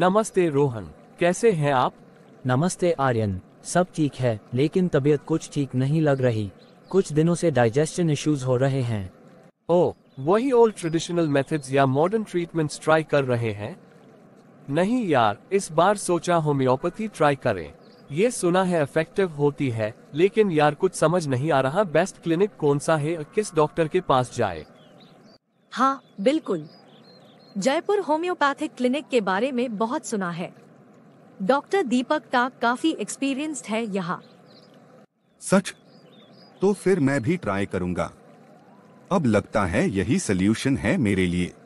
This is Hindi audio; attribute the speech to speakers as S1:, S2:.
S1: नमस्ते रोहन कैसे हैं आप नमस्ते आर्यन सब ठीक है लेकिन तबीयत कुछ ठीक नहीं लग रही कुछ दिनों से डाइजेशन इश्यूज हो रहे हैं
S2: ओ वही ओल्ड ट्रेडिशनल मेथड्स या मॉडर्न ट्रीटमेंट्स ट्राई कर रहे हैं नहीं यार इस बार सोचा होम्योपैथी ट्राई करें ये सुना है इफेक्टिव होती है लेकिन यार कुछ समझ नहीं आ रहा बेस्ट क्लिनिक कौन सा है किस डॉक्टर के पास जाए हाँ
S3: बिल्कुल जयपुर होम्योपैथिक क्लिनिक के बारे में बहुत सुना है डॉक्टर दीपक टाक काफी एक्सपीरियंस्ड है यहाँ
S4: सच तो फिर मैं भी ट्राई करूंगा अब लगता है यही सल्यूशन है मेरे लिए